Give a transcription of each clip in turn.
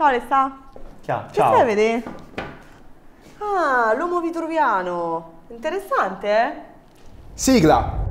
Ciao Alessà. Ciao. Che stai a vedere? Ah, l'uomo vitruviano. Interessante, eh? Sigla.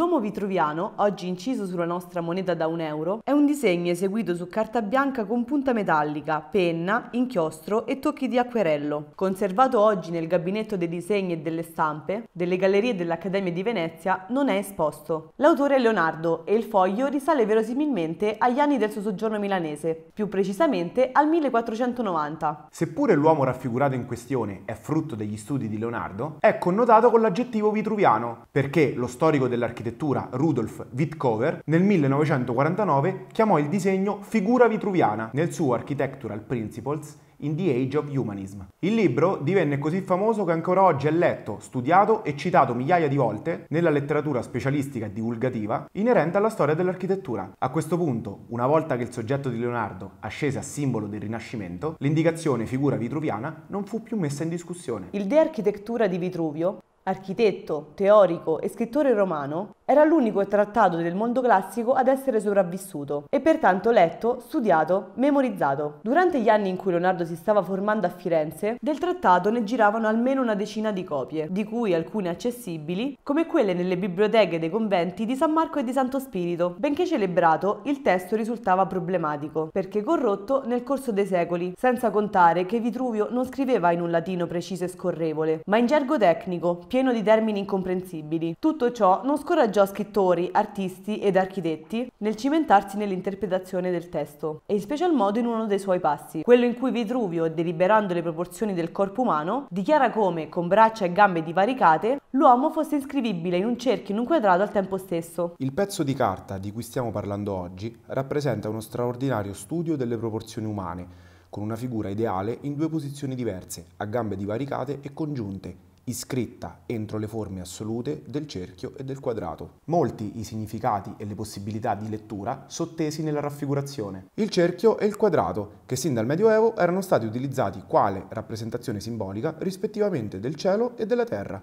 L'uomo vitruviano, oggi inciso sulla nostra moneta da un euro, è un disegno eseguito su carta bianca con punta metallica, penna, inchiostro e tocchi di acquerello, conservato oggi nel gabinetto dei disegni e delle stampe delle gallerie dell'Accademia di Venezia, non è esposto. L'autore è Leonardo e il foglio risale verosimilmente agli anni del suo soggiorno milanese, più precisamente al 1490. Seppure l'uomo raffigurato in questione è frutto degli studi di Leonardo, è connotato con l'aggettivo vitruviano, perché lo storico dell'architettura dell'architettura Rudolf Wittkower, nel 1949 chiamò il disegno figura vitruviana nel suo Architectural Principles in the Age of Humanism. Il libro divenne così famoso che ancora oggi è letto, studiato e citato migliaia di volte nella letteratura specialistica e divulgativa inerente alla storia dell'architettura. A questo punto, una volta che il soggetto di Leonardo ascese a simbolo del Rinascimento, l'indicazione figura vitruviana non fu più messa in discussione. Il De Architettura di Vitruvio Architetto, teorico e scrittore romano, era l'unico trattato del mondo classico ad essere sopravvissuto e pertanto letto, studiato, memorizzato. Durante gli anni in cui Leonardo si stava formando a Firenze, del trattato ne giravano almeno una decina di copie, di cui alcune accessibili, come quelle nelle biblioteche dei conventi di San Marco e di Santo Spirito. Benché celebrato, il testo risultava problematico, perché corrotto nel corso dei secoli, senza contare che Vitruvio non scriveva in un latino preciso e scorrevole, ma in gergo tecnico pieno di termini incomprensibili. Tutto ciò non scoraggiò scrittori, artisti ed architetti nel cimentarsi nell'interpretazione del testo, e in special modo in uno dei suoi passi, quello in cui Vitruvio, deliberando le proporzioni del corpo umano, dichiara come, con braccia e gambe divaricate, l'uomo fosse inscrivibile in un cerchio in un quadrato al tempo stesso. Il pezzo di carta di cui stiamo parlando oggi rappresenta uno straordinario studio delle proporzioni umane, con una figura ideale in due posizioni diverse, a gambe divaricate e congiunte, iscritta entro le forme assolute del cerchio e del quadrato. Molti i significati e le possibilità di lettura sottesi nella raffigurazione. Il cerchio e il quadrato, che sin dal Medioevo erano stati utilizzati quale rappresentazione simbolica rispettivamente del cielo e della terra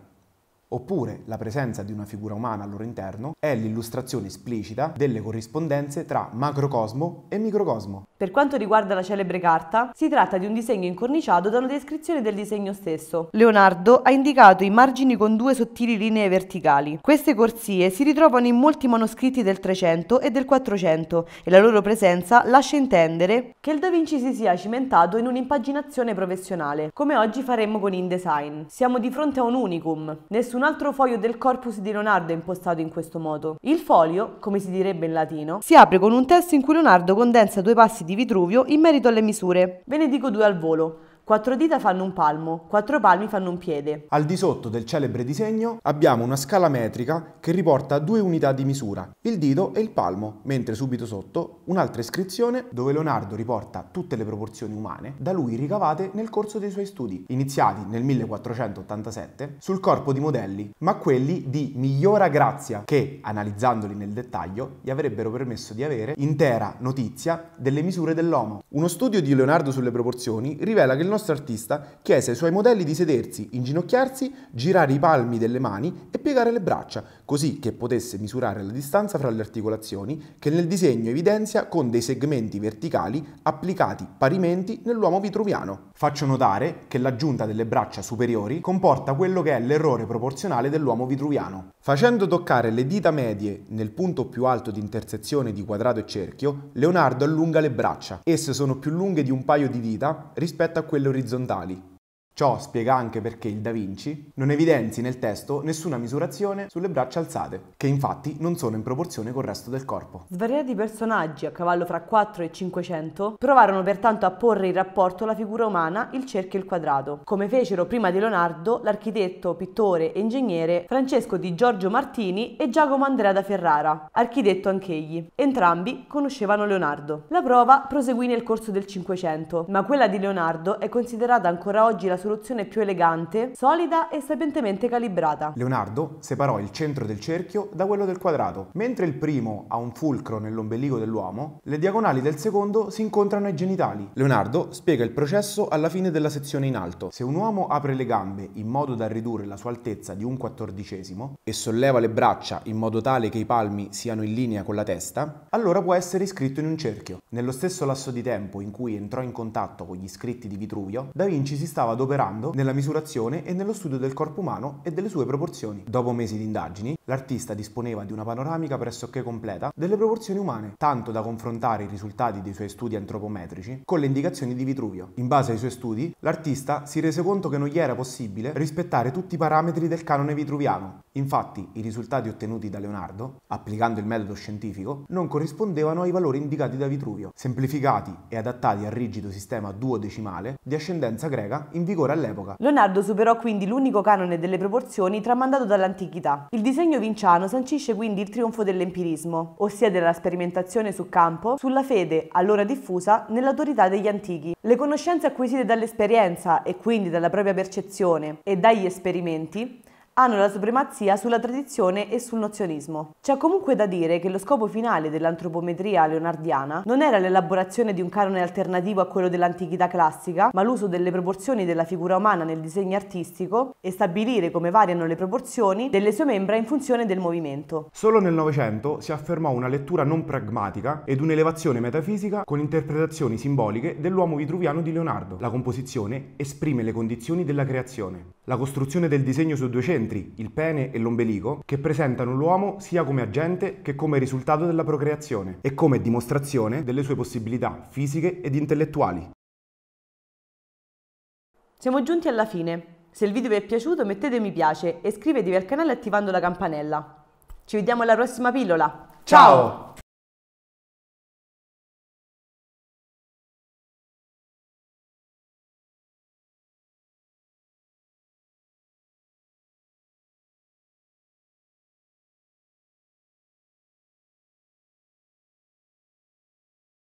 oppure la presenza di una figura umana al loro interno è l'illustrazione esplicita delle corrispondenze tra macrocosmo e microcosmo. Per quanto riguarda la celebre carta, si tratta di un disegno incorniciato da una descrizione del disegno stesso. Leonardo ha indicato i margini con due sottili linee verticali. Queste corsie si ritrovano in molti manoscritti del 300 e del 400 e la loro presenza lascia intendere che il Da Vinci si sia cimentato in un'impaginazione professionale, come oggi faremmo con InDesign. Siamo di fronte a un unicum. Nessun un altro foglio del corpus di Leonardo impostato in questo modo. Il foglio, come si direbbe in latino, si apre con un testo in cui Leonardo condensa due passi di Vitruvio in merito alle misure. Ve ne dico due al volo. Quattro dita fanno un palmo, quattro palmi fanno un piede. Al di sotto del celebre disegno abbiamo una scala metrica che riporta due unità di misura, il dito e il palmo, mentre subito sotto un'altra iscrizione dove Leonardo riporta tutte le proporzioni umane da lui ricavate nel corso dei suoi studi, iniziati nel 1487 sul corpo di modelli, ma quelli di migliora grazia che, analizzandoli nel dettaglio, gli avrebbero permesso di avere intera notizia delle misure dell'uomo. Uno studio di Leonardo sulle proporzioni rivela che il nostro nostro artista chiese ai suoi modelli di sedersi, inginocchiarsi, girare i palmi delle mani e piegare le braccia, così che potesse misurare la distanza fra le articolazioni che nel disegno evidenzia con dei segmenti verticali applicati parimenti nell'uomo vitruviano. Faccio notare che l'aggiunta delle braccia superiori comporta quello che è l'errore proporzionale dell'uomo vitruviano. Facendo toccare le dita medie nel punto più alto di intersezione di quadrato e cerchio, Leonardo allunga le braccia. Esse sono più lunghe di un paio di dita rispetto a quelle orizzontali Ciò spiega anche perché il Da Vinci non evidenzi nel testo nessuna misurazione sulle braccia alzate, che infatti non sono in proporzione col resto del corpo. Svariati personaggi a cavallo fra 4 e 500 provarono pertanto a porre in rapporto la figura umana, il cerchio e il quadrato, come fecero prima di Leonardo l'architetto, pittore e ingegnere Francesco di Giorgio Martini e Giacomo Andrea da Ferrara, architetto anch'egli. Entrambi conoscevano Leonardo. La prova proseguì nel corso del Cinquecento, ma quella di Leonardo è considerata ancora oggi la sua soluzione più elegante, solida e sapientemente calibrata. Leonardo separò il centro del cerchio da quello del quadrato. Mentre il primo ha un fulcro nell'ombelico dell'uomo, le diagonali del secondo si incontrano ai genitali. Leonardo spiega il processo alla fine della sezione in alto. Se un uomo apre le gambe in modo da ridurre la sua altezza di un quattordicesimo e solleva le braccia in modo tale che i palmi siano in linea con la testa, allora può essere iscritto in un cerchio. Nello stesso lasso di tempo in cui entrò in contatto con gli scritti di Vitruvio, Da Vinci si stava adoperando operando nella misurazione e nello studio del corpo umano e delle sue proporzioni. Dopo mesi di indagini, l'artista disponeva di una panoramica pressoché completa delle proporzioni umane, tanto da confrontare i risultati dei suoi studi antropometrici con le indicazioni di Vitruvio. In base ai suoi studi, l'artista si rese conto che non gli era possibile rispettare tutti i parametri del canone vitruviano. Infatti, i risultati ottenuti da Leonardo, applicando il metodo scientifico, non corrispondevano ai valori indicati da Vitruvio, semplificati e adattati al rigido sistema duodecimale di ascendenza greca in vigore ancora all'epoca. Leonardo superò quindi l'unico canone delle proporzioni tramandato dall'antichità. Il disegno vinciano sancisce quindi il trionfo dell'empirismo, ossia della sperimentazione su campo, sulla fede, allora diffusa, nell'autorità degli antichi. Le conoscenze acquisite dall'esperienza e quindi dalla propria percezione e dagli esperimenti hanno la supremazia sulla tradizione e sul nozionismo. C'è comunque da dire che lo scopo finale dell'antropometria leonardiana non era l'elaborazione di un canone alternativo a quello dell'antichità classica, ma l'uso delle proporzioni della figura umana nel disegno artistico e stabilire come variano le proporzioni delle sue membra in funzione del movimento. Solo nel Novecento si affermò una lettura non pragmatica ed un'elevazione metafisica con interpretazioni simboliche dell'uomo vitruviano di Leonardo. La composizione esprime le condizioni della creazione la costruzione del disegno su due centri, il pene e l'ombelico, che presentano l'uomo sia come agente che come risultato della procreazione e come dimostrazione delle sue possibilità fisiche ed intellettuali. Siamo giunti alla fine. Se il video vi è piaciuto mettete mi piace e iscrivetevi al canale attivando la campanella. Ci vediamo alla prossima pillola. Ciao!